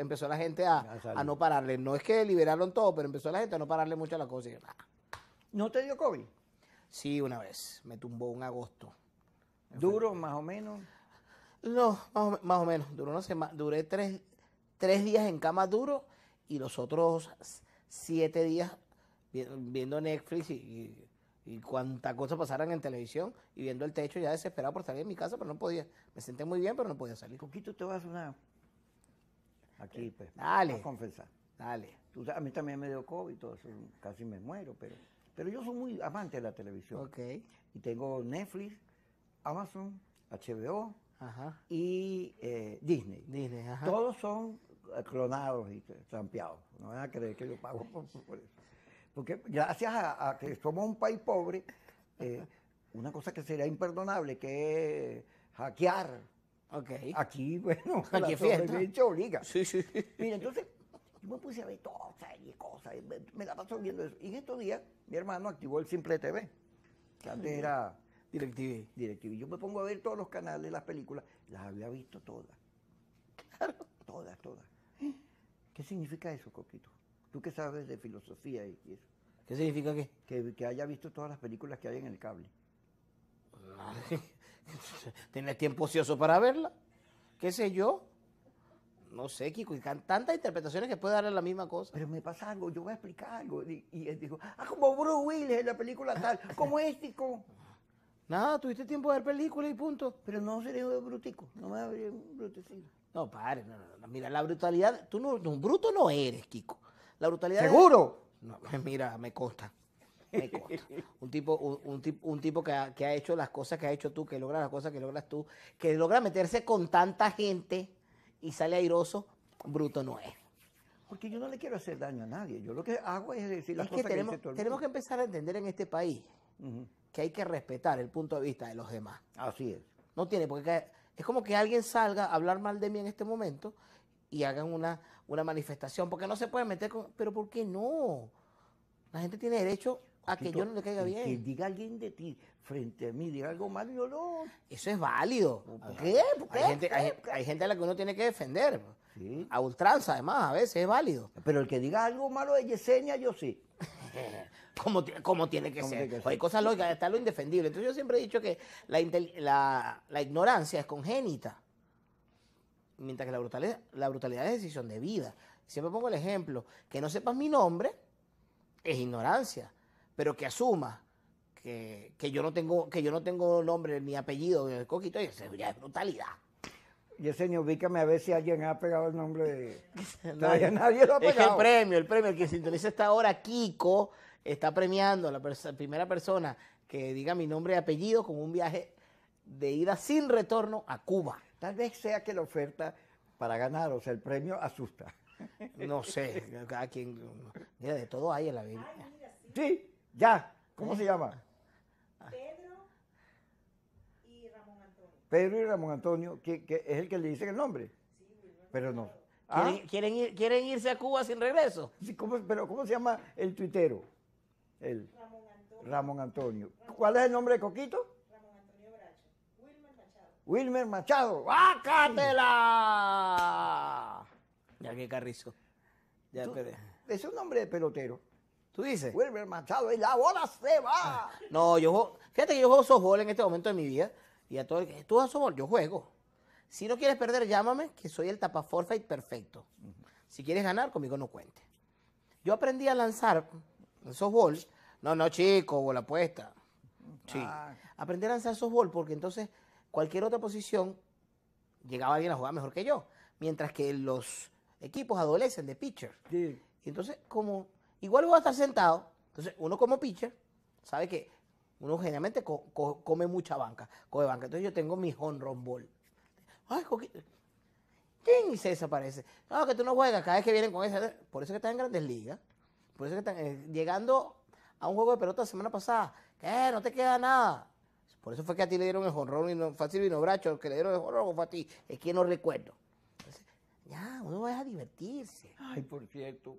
empezó la gente a, no pararle. No es que liberaron todo, pero empezó la gente a no pararle mucho a la cosa. ¿No te dio COVID? Sí, una vez. Me tumbó un agosto. ¿Duro, más o menos? No, más o, menos. Duró una Duré tres, tres días en cama duro y los otros siete días viendo Netflix y, y, cosas cuánta pasaran en televisión y viendo el techo ya desesperado por salir de mi casa, pero no podía. Me senté muy bien, pero no podía salir. Poquito te vas a una Aquí, pues. Dale. A confesar. Dale. a mí también me dio COVID, todo casi me muero, pero, pero yo soy muy amante de la televisión. Ok. Y tengo Netflix, Amazon, HBO y eh, Disney. Disney, Todos son eh, clonados y trampeados. No van a creer que yo pago por, eso. Porque gracias a, que somos un país pobre, eh, una cosa que sería imperdonable, que es hackear Okay. Aquí, bueno, Aquí obliga. Sí, sí. Mira, entonces, yo me puse a ver todas y cosas, me, la paso viendo eso. Y en estos días, mi hermano activó el Simple TV, que antes era... DirecTV. DirecTV. Yo me pongo a ver todos los canales, las películas, las había visto todas. Claro. Todas, todas. ¿Qué significa eso, Coquito? Tú que sabes de filosofía y eso. ¿Qué significa qué? Que, que haya visto todas las películas que hay en el cable. Tienes tiempo ocioso para verla. ¿Qué sé yo? No sé, Kiko, y tantas interpretaciones que puede dar la misma cosa. Pero me pasa algo, yo voy a explicar algo. Y, él dijo, ah, como Bruce Willis en la película tal, como Kiko? Este, Nada, tuviste tiempo de ver películas y punto. Pero no seré un brutico, no me un brutecito. No, padre, no, mira, la brutalidad, tú no, un bruto no eres, Kiko. La brutalidad... ¿Seguro? mira, me consta me Un tipo, un, tipo, un tipo que, ha, hecho las cosas que has hecho tú, que logra las cosas que logras tú, que logra meterse con tanta gente y sale airoso, bruto no es. Porque yo no le quiero hacer daño a nadie. Yo lo que hago es decir las cosas que, tenemos, que dice Tenemos que empezar a entender en este país que hay que respetar el punto de vista de los demás. Así es. No tiene porque Es como que alguien salga a hablar mal de mí en este momento y hagan una, una manifestación, porque no se puede meter con... Pero ¿por qué no? La gente tiene derecho a que yo no le caiga bien. Que diga alguien de ti frente a mí, diga algo malo, yo no. Eso es válido. Pues, ¿por ¿Qué? Hay, gente, a la que uno tiene que defender. Pues. A ultranza, además, a veces es válido. Pero el que diga algo malo de Yesenia, yo sí. como, como, tiene que ser. Pues hay cosas lógicas, está lo indefendible. Entonces yo siempre he dicho que la, ignorancia es congénita, mientras que la brutalidad, la brutalidad es decisión de vida. Siempre pongo el ejemplo, que no sepas mi nombre es ignorancia pero que asuma que, yo no tengo que yo no tengo nombre ni apellido de Coquito, eso ya es brutalidad. Y señor ubícame a ver si alguien ha pegado el nombre de... nadie, nadie lo ha pegado. el premio, el premio, el que interesa esta ahora, Kiko, está premiando a la primera persona que diga mi nombre y apellido con un viaje de ida sin retorno a Cuba. Tal vez sea que la oferta para ganar, o sea, el premio asusta. No sé, quien... de todo hay en la vida Sí, ya, ¿cómo ¿Eh? se llama? Pedro y Ramón Antonio. Pedro y Ramón Antonio, que, es el que le dicen el nombre. Sí, pero no. ¿Quieren, ah. quieren, irse a Cuba sin regreso? Sí, pero ¿cómo se llama el tuitero? El, Ramón Antonio. Ramón Antonio. ¿Cuál es el nombre de Coquito? Ramón Antonio Bracho. Wilmer Machado. Wilmer Machado. ¡Bácatela! Ya que carrizo. Ya, es un nombre de pelotero. ¿Tú dices? Wilmer Machado, y la bola se va. Ah, no, yo juego, fíjate que yo juego softball en este momento de mi vida. Y a todo el que tú softball, yo juego. Si no quieres perder, llámame, que soy el tapa perfecto. Si quieres ganar, conmigo no cuentes. Yo aprendí a lanzar softball. No, no, chico, bola puesta. Sí. Ah. Aprendí a lanzar softball porque entonces cualquier otra posición llegaba alguien a jugar mejor que yo. Mientras que los equipos adolecen de pitcher. Sí. Entonces, como Igual voy a estar sentado. Entonces, uno como pitcher, sabe que uno generalmente come mucha banca, coge banca. Entonces, yo tengo mi honron ball. Ay, coquito. Y se desaparece. No, que tú no juegas. Cada vez que vienen con esa. Por eso que están en grandes ligas. Por eso que están eh, llegando a un juego de pelota la semana pasada. Que no te queda nada. Por eso fue que a ti le dieron el jonrón y no, fue a no Bracho que le dieron el jonrón fue a ti. Es que no recuerdo. ya, uno va a divertirse. Ay, por cierto,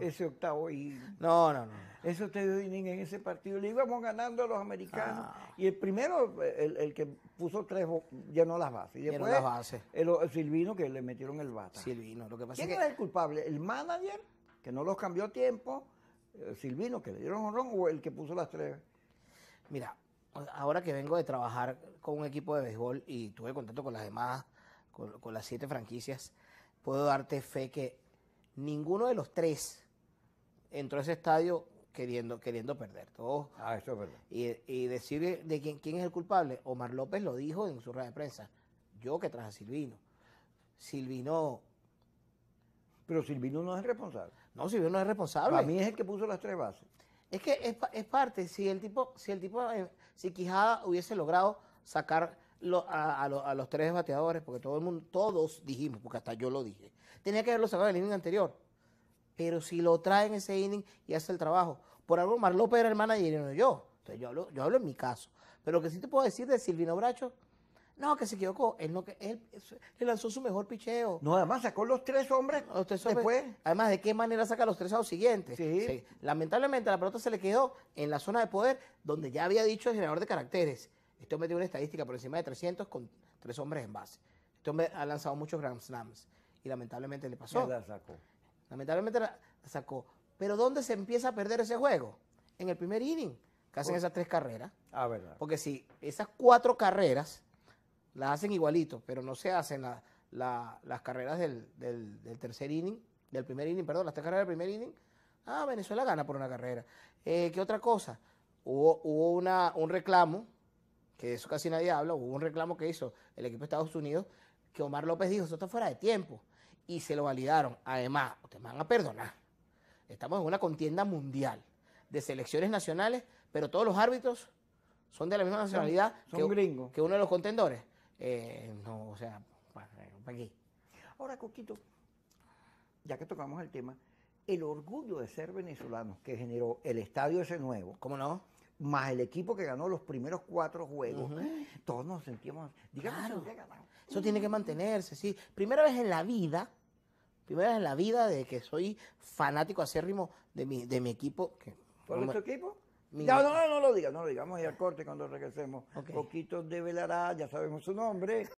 ese octavo y No, no, no. Eso te dio inning en ese partido. Le íbamos ganando a los americanos. Ah. Y el primero, el, que puso tres, llenó las bases. Y llenó las bases. El, Silvino que le metieron el bata. Silvino, lo que pasa ¿Quién era el culpable? ¿El manager que no los cambió tiempo? Eh, ¿Silvino que le dieron honrón o el que puso las tres? Mira, ahora que vengo de trabajar con un equipo de béisbol y tuve contacto con las demás, con las siete franquicias, puedo darte fe que ninguno de los tres entró a ese estadio queriendo, queriendo perder. Todos, ah, Y, decir de, quién, quién es el culpable. Omar López lo dijo en su rueda de prensa. Yo que traje a Silvino. Silvino. Pero Silvino no es responsable. No, Silvino no es responsable. A mí es el que puso las tres bases. Es que es, parte. Si el tipo, si el tipo, eh, si Quijada hubiese logrado sacar a, los tres bateadores, porque todo el mundo, todos dijimos, porque hasta yo lo dije, tenía que haberlo sacado en el inning anterior. Pero si lo traen ese inning y hace el trabajo. Por algo, Mar López era el manager y no yo. yo hablo, yo hablo en mi caso. Pero lo que sí te puedo decir de Silvino Bracho, no, que se equivocó. Él, no, que, él, lanzó su mejor picheo. No, además sacó los tres hombres después. Además, ¿de qué manera saca los tres a los siguientes? Lamentablemente, la pelota se le quedó en la zona de poder donde ya había dicho el generador de caracteres. Este hombre tiene una estadística por encima de 300 con tres hombres en base. Este hombre ha lanzado muchos Grand Slams y lamentablemente le pasó. La sacó. Lamentablemente la sacó. Pero ¿dónde se empieza a perder ese juego? En el primer inning, que hacen esas tres carreras. Ah, verdad. Porque si esas cuatro carreras las hacen igualito, pero no se hacen las carreras del, tercer inning, del primer inning, perdón, las tres carreras del primer inning, ah, Venezuela gana por una carrera. Eh, ¿Qué otra cosa? Hubo, un reclamo que eso casi nadie habla, hubo un reclamo que hizo el equipo de Estados Unidos, que Omar López dijo, eso está fuera de tiempo, y se lo validaron. Además, ustedes van a perdonar, estamos en una contienda mundial de selecciones nacionales, pero todos los árbitros son de la misma nacionalidad que, uno de los contendores. Eh, no, o sea, Ahora, Coquito, ya que tocamos el tema, el orgullo de ser venezolano que generó el estadio ese nuevo. ¿Cómo no? más el equipo que ganó los primeros cuatro juegos, todos nos sentíamos, digamos, claro. eso tiene que mantenerse, sí. Primera vez en la vida, primera vez en la vida de que soy fanático acérrimo de mi, de mi equipo. ¿Por nuestro equipo? No, no, no, lo digas, no lo digamos ahí al corte cuando regresemos. Poquitos Poquito de Velará, ya sabemos su nombre.